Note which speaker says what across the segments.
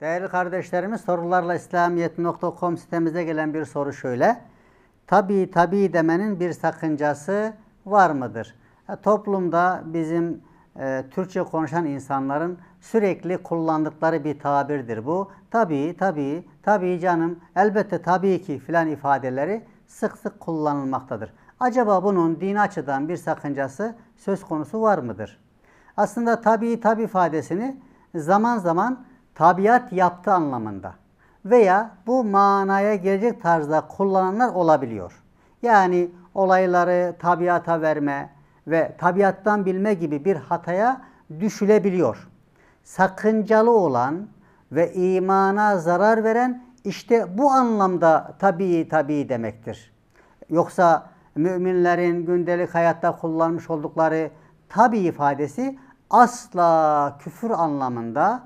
Speaker 1: Değerli kardeşlerimiz sorularla İslamiyet.com sitemize gelen bir soru şöyle. Tabi tabi demenin bir sakıncası var mıdır? E, toplumda bizim e, Türkçe konuşan insanların sürekli kullandıkları bir tabirdir bu. Tabi tabi tabi canım elbette tabii ki filan ifadeleri sık sık kullanılmaktadır. Acaba bunun din açıdan bir sakıncası söz konusu var mıdır? Aslında tabi tabi ifadesini zaman zaman tabiat yaptı anlamında veya bu manaya gelecek tarzda kullananlar olabiliyor. Yani olayları tabiata verme ve tabiattan bilme gibi bir hataya düşülebiliyor. Sakıncalı olan ve imana zarar veren işte bu anlamda tabii tabii demektir. Yoksa müminlerin gündelik hayatta kullanmış oldukları tabi ifadesi asla küfür anlamında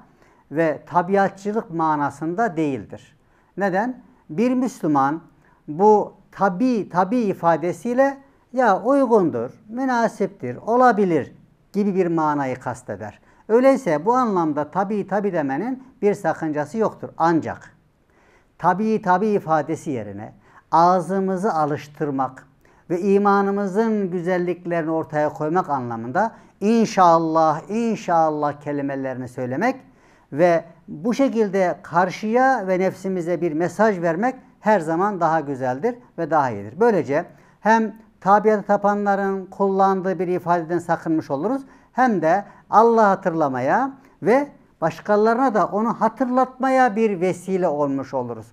Speaker 1: ve tabiatçılık manasında değildir. Neden? Bir Müslüman bu tabi tabi ifadesiyle ya uygundur, münasiptir, olabilir gibi bir manayı kasteder. Öyleyse bu anlamda tabi tabi demenin bir sakıncası yoktur. Ancak tabi tabi ifadesi yerine ağzımızı alıştırmak ve imanımızın güzelliklerini ortaya koymak anlamında inşallah inşallah kelimelerini söylemek ve bu şekilde karşıya ve nefsimize bir mesaj vermek her zaman daha güzeldir ve daha iyidir. Böylece hem tabiata tapanların kullandığı bir ifadeden sakınmış oluruz hem de Allah hatırlamaya ve başkalarına da onu hatırlatmaya bir vesile olmuş oluruz.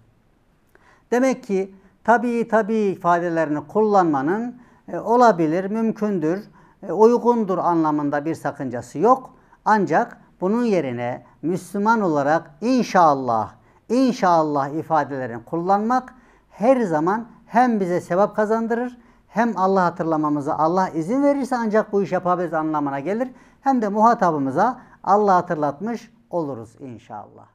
Speaker 1: Demek ki tabi tabi ifadelerini kullanmanın e, olabilir, mümkündür, e, uygundur anlamında bir sakıncası yok. Ancak bunun yerine Müslüman olarak inşallah, inşallah ifadelerini kullanmak her zaman hem bize sevap kazandırır hem Allah hatırlamamıza Allah izin verirse ancak bu iş yapabiliriz anlamına gelir. Hem de muhatabımıza Allah hatırlatmış oluruz inşallah.